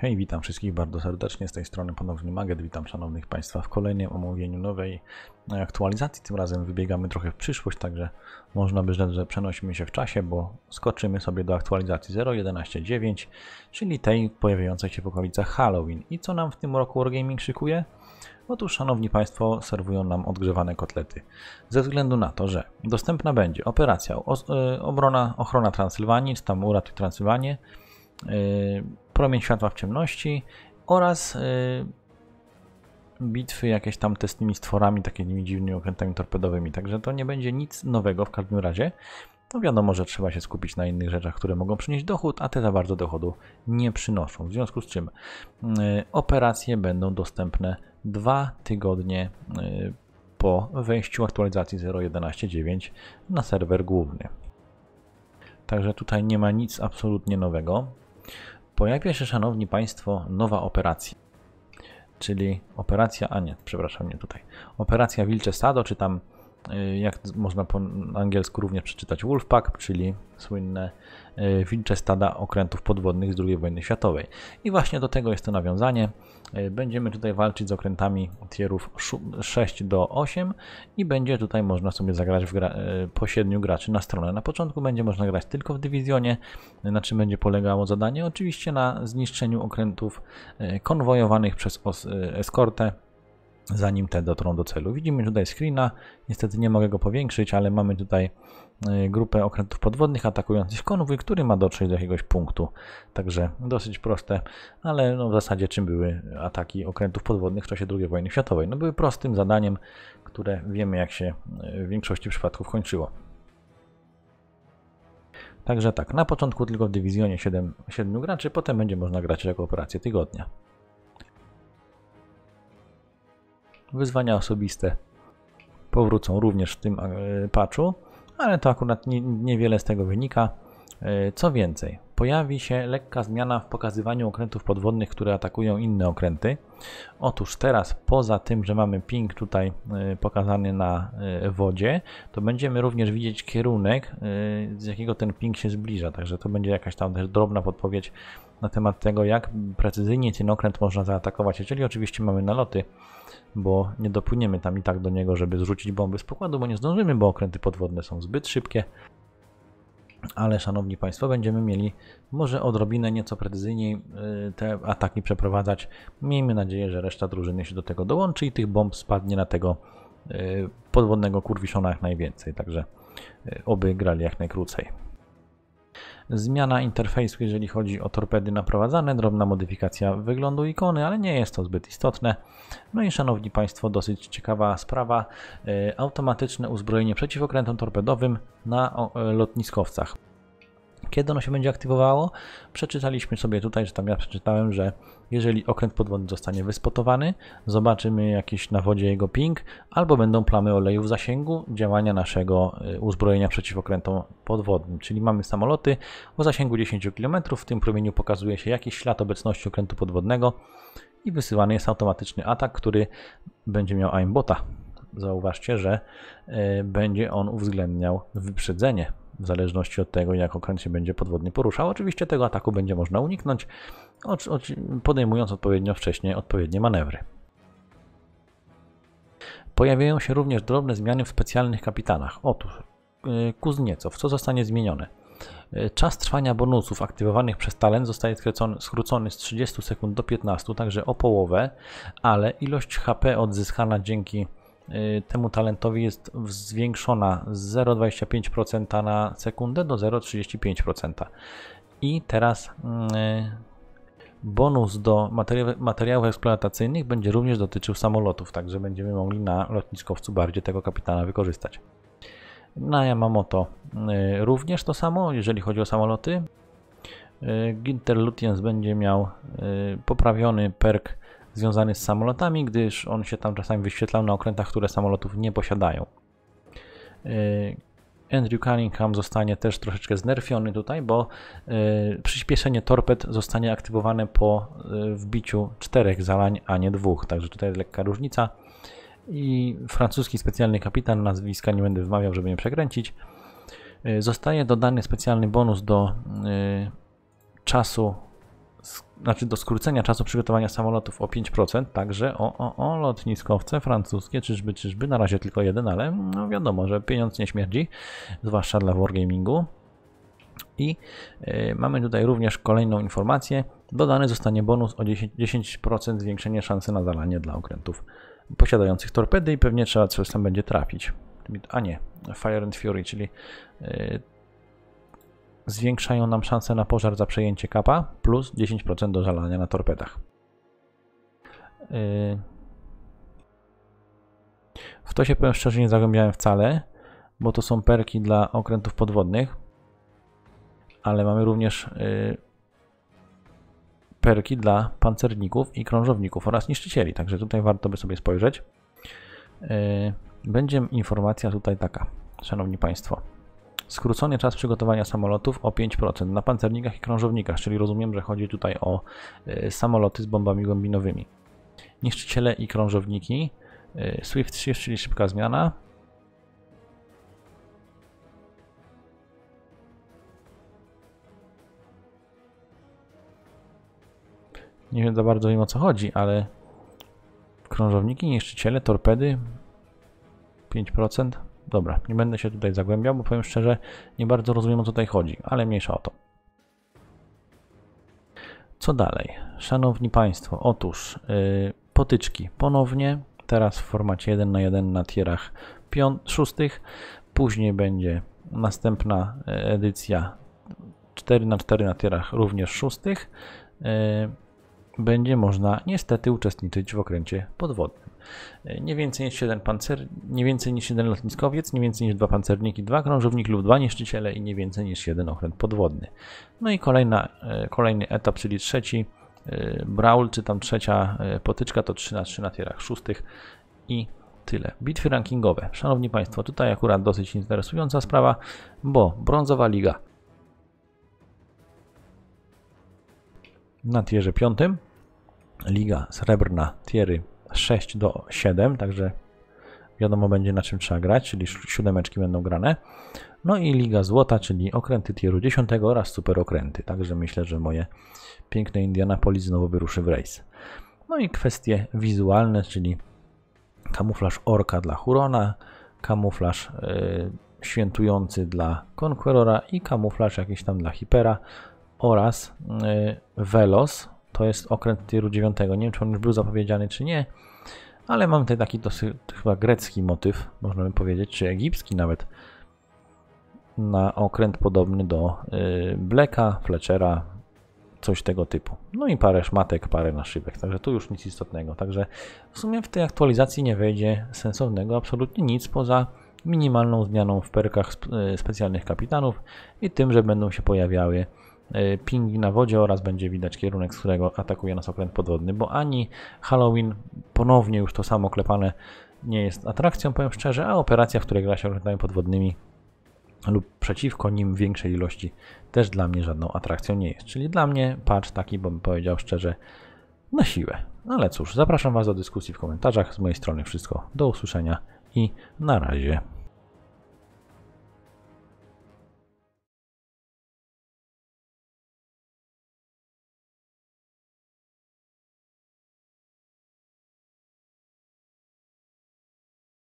Hej, witam wszystkich bardzo serdecznie, z tej strony ponownie Maget, witam szanownych Państwa w kolejnym omówieniu nowej aktualizacji. Tym razem wybiegamy trochę w przyszłość, także można by rzec, że przenosimy się w czasie, bo skoczymy sobie do aktualizacji 0.11.9, czyli tej pojawiającej się w okolicach Halloween. I co nam w tym roku Wargaming szykuje? Otóż, Szanowni Państwo, serwują nam odgrzewane kotlety. Ze względu na to, że dostępna będzie operacja o, e, obrona, ochrona Transylwanii, czy tam uratuj Transylwanię, yy, e, promień światła w ciemności oraz y, bitwy jakieś tam te z tymi stworami, takimi dziwnymi okrętami torpedowymi. Także to nie będzie nic nowego w każdym razie. No wiadomo, że trzeba się skupić na innych rzeczach, które mogą przynieść dochód, a te za bardzo dochodu nie przynoszą. W związku z czym y, operacje będą dostępne dwa tygodnie y, po wejściu aktualizacji 0.11.9 na serwer główny. Także tutaj nie ma nic absolutnie nowego. Pojawia się, szanowni państwo, nowa operacja. Czyli operacja, a nie, przepraszam, nie tutaj. Operacja Wilcze Sado, czy tam E, jak można po angielsku również przeczytać Wolfpack, czyli słynne e, wilcze stada okrętów podwodnych z II wojny światowej. I właśnie do tego jest to nawiązanie. E, będziemy tutaj walczyć z okrętami tierów 6 do 8 i będzie tutaj można sobie zagrać w gra, po 7 graczy na stronę. Na początku będzie można grać tylko w dywizjonie, na czym będzie polegało zadanie. Oczywiście na zniszczeniu okrętów konwojowanych przez eskortę zanim te dotrą do celu. Widzimy tutaj screena, niestety nie mogę go powiększyć, ale mamy tutaj e, grupę okrętów podwodnych atakujących konwój, który ma dotrzeć do jakiegoś punktu. Także dosyć proste, ale no w zasadzie czym były ataki okrętów podwodnych w czasie II wojny światowej? No były prostym zadaniem, które wiemy jak się e, w większości przypadków kończyło. Także tak, na początku tylko w dywizjonie 7, 7 graczy, potem będzie można grać jako operację tygodnia. Wyzwania osobiste powrócą również w tym e, patchu, ale to akurat niewiele z tego wynika. E, co więcej, pojawi się lekka zmiana w pokazywaniu okrętów podwodnych, które atakują inne okręty. Otóż teraz poza tym, że mamy ping tutaj y, pokazany na y, wodzie, to będziemy również widzieć kierunek, y, z jakiego ten ping się zbliża. Także to będzie jakaś tam też drobna podpowiedź na temat tego, jak precyzyjnie ten okręt można zaatakować, jeżeli oczywiście mamy naloty, bo nie dopłyniemy tam i tak do niego, żeby zrzucić bomby z pokładu, bo nie zdążymy, bo okręty podwodne są zbyt szybkie ale szanowni Państwo, będziemy mieli może odrobinę nieco precyzyjniej y, te ataki przeprowadzać. Miejmy nadzieję, że reszta drużyny się do tego dołączy i tych bomb spadnie na tego y, podwodnego kurwiszona jak najwięcej, także y, oby grali jak najkrócej. Zmiana interfejsu, jeżeli chodzi o torpedy naprowadzane, drobna modyfikacja wyglądu ikony, ale nie jest to zbyt istotne. No i szanowni Państwo, dosyć ciekawa sprawa, e, automatyczne uzbrojenie przeciwokrętem torpedowym na e, lotniskowcach. Kiedy ono się będzie aktywowało? Przeczytaliśmy sobie tutaj, że tam ja przeczytałem, że jeżeli okręt podwodny zostanie wyspotowany, zobaczymy jakiś na wodzie jego ping, albo będą plamy oleju w zasięgu działania naszego y, uzbrojenia przeciw okrętom podwodnym. Czyli mamy samoloty o zasięgu 10 km, w tym promieniu pokazuje się jakiś ślad obecności okrętu podwodnego i wysyłany jest automatyczny atak, który będzie miał aimbota. Zauważcie, że y, będzie on uwzględniał wyprzedzenie w zależności od tego, jak okręt się będzie podwodnie poruszał. Oczywiście tego ataku będzie można uniknąć, podejmując odpowiednio wcześnie odpowiednie manewry. Pojawiają się również drobne zmiany w specjalnych kapitanach. Otóż, y, Kuzniecow, co zostanie zmienione? Y, czas trwania bonusów aktywowanych przez talent zostaje skrócony z 30 sekund do 15, także o połowę, ale ilość HP odzyskana dzięki Y, temu talentowi jest zwiększona z 0,25% na sekundę do 0,35%. I teraz y, bonus do materiałów eksploatacyjnych będzie również dotyczył samolotów, także będziemy mogli na lotniskowcu bardziej tego kapitana wykorzystać. Na no, Yamamoto y, również to samo, jeżeli chodzi o samoloty. Ginter Lutyens będzie miał poprawiony perk związany z samolotami, gdyż on się tam czasami wyświetlał na okrętach, które samolotów nie posiadają. E, Andrew Cunningham zostanie też troszeczkę znerfiony tutaj, bo e, przyspieszenie torped zostanie aktywowane po e, wbiciu czterech zalań, a nie dwóch, także tutaj jest lekka różnica. I francuski specjalny kapitan, nazwiska nie będę wymawiał, żeby nie przekręcić, zostaje dodany specjalny bonus do czasu znaczy do skrócenia czasu przygotowania samolotów o 5%, także o, o, o lotniskowce francuskie, czyżby, czyżby, na razie tylko jeden, ale no wiadomo, że pieniądz nie śmierdzi, zwłaszcza dla Wargamingu. I e, mamy tutaj również kolejną informację, dodany zostanie bonus o 10%, 10% zwiększenie szansy na zalanie dla okrętów posiadających torpedy i pewnie trzeba coś tam będzie trafić. A nie, Fire and Fury, czyli e, zwiększają nam szanse na pożar za przejęcie kapa plus 10% do żalania na torpedach. Yy, w to się powiem szczerze nie zagłębiałem wcale, bo to są perki dla okrętów podwodnych, ale mamy również yy, perki dla pancerników i krążowników oraz niszczycieli, także tutaj warto by sobie spojrzeć. Yy, będzie informacja tutaj taka, Szanowni Państwo. Skrócony czas przygotowania samolotów o 5% na pancernikach i krążownikach, czyli rozumiem, że chodzi tutaj o e, samoloty z bombami głębinowymi. Niszczyciele i krążowniki. E, Swift 3, czyli szybka zmiana. Nie wiem za bardzo im o co chodzi, ale krążowniki, niszczyciele, torpedy 5%. Dobra, nie będę się tutaj zagłębiał, bo powiem szczerze, nie bardzo rozumiem o co tutaj chodzi, ale mniejsza o to. Co dalej? Szanowni Państwo, otóż yy, potyczki ponownie, teraz w formacie 1 na 1 na tierach 5, 6, później będzie następna y, edycja 4 na 4 na tierach również 6. Yy, będzie można niestety uczestniczyć w okręcie podwodnym nie więcej niż jeden pancer, nie więcej niż jeden lotniskowiec, nie więcej niż dwa pancerniki, dwa krążowniki lub dwa niszczyciele i nie więcej niż jeden okręt podwodny. No i kolejna, e, kolejny etap, czyli trzeci e, braul czy tam trzecia e, potyczka, to 3 na 3 na tierach szóstych i tyle. Bitwy rankingowe. Szanowni Państwo, tutaj akurat dosyć interesująca sprawa, bo brązowa liga na tierze piątym, liga srebrna tiery 6 do 7, także wiadomo będzie na czym trzeba grać, czyli siódemeczki będą grane. No i Liga Złota, czyli okręty tieru 10 oraz super okręty. Także myślę, że moje piękne Indianapolis znowu wyruszy w rejs. No i kwestie wizualne, czyli kamuflaż orka dla Hurona, kamuflaż yy, świętujący dla Conquerora i kamuflaż jakiś tam dla hipera oraz yy, Velos to jest okręt Tyru 9. Nie wiem, czy on już był zapowiedziany, czy nie, ale mam tutaj taki dosyć chyba grecki motyw, można by powiedzieć, czy egipski nawet, na okręt podobny do Bleka, y, Blacka, Fletchera, coś tego typu. No i parę szmatek, parę naszywek, także tu już nic istotnego. Także w sumie w tej aktualizacji nie wejdzie sensownego absolutnie nic poza minimalną zmianą w perkach y, specjalnych kapitanów i tym, że będą się pojawiały Y, pingi na wodzie oraz będzie widać kierunek, z którego atakuje nas okręt podwodny, bo ani Halloween, ponownie już to samo klepane, nie jest atrakcją, powiem szczerze, a operacja, w której gra się okrętami podwodnymi lub przeciwko nim większej ilości też dla mnie żadną atrakcją nie jest. Czyli dla mnie patch taki, bym powiedział szczerze, na siłę. No ale cóż, zapraszam Was do dyskusji w komentarzach. Z mojej strony wszystko. Do usłyszenia i na razie.